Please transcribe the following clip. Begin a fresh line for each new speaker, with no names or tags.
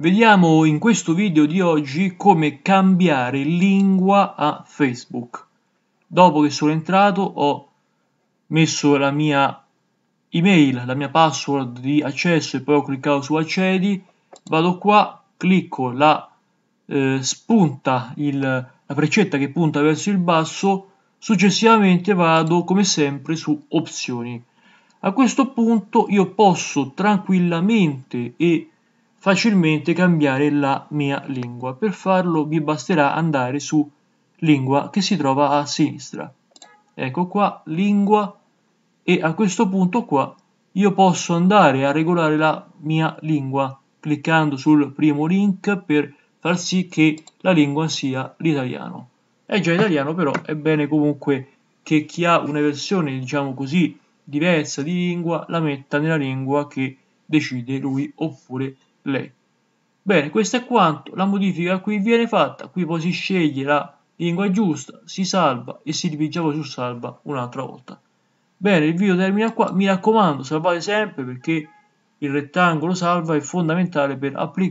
Vediamo in questo video di oggi come cambiare lingua a Facebook. Dopo che sono entrato ho messo la mia email, la mia password di accesso e poi ho cliccato su accedi, vado qua, clicco la eh, spunta, il, la freccetta che punta verso il basso, successivamente vado come sempre su opzioni. A questo punto io posso tranquillamente e facilmente cambiare la mia lingua. Per farlo vi basterà andare su lingua che si trova a sinistra. Ecco qua, lingua, e a questo punto qua io posso andare a regolare la mia lingua cliccando sul primo link per far sì che la lingua sia l'italiano. È già italiano però è bene comunque che chi ha una versione diciamo così diversa di lingua la metta nella lingua che decide lui oppure lui lei. Bene, questo è quanto, la modifica qui viene fatta, qui poi si sceglie la lingua giusta, si salva e si ripiggia poi su salva un'altra volta. Bene, il video termina qua, mi raccomando salvate sempre perché il rettangolo salva è fondamentale per applicare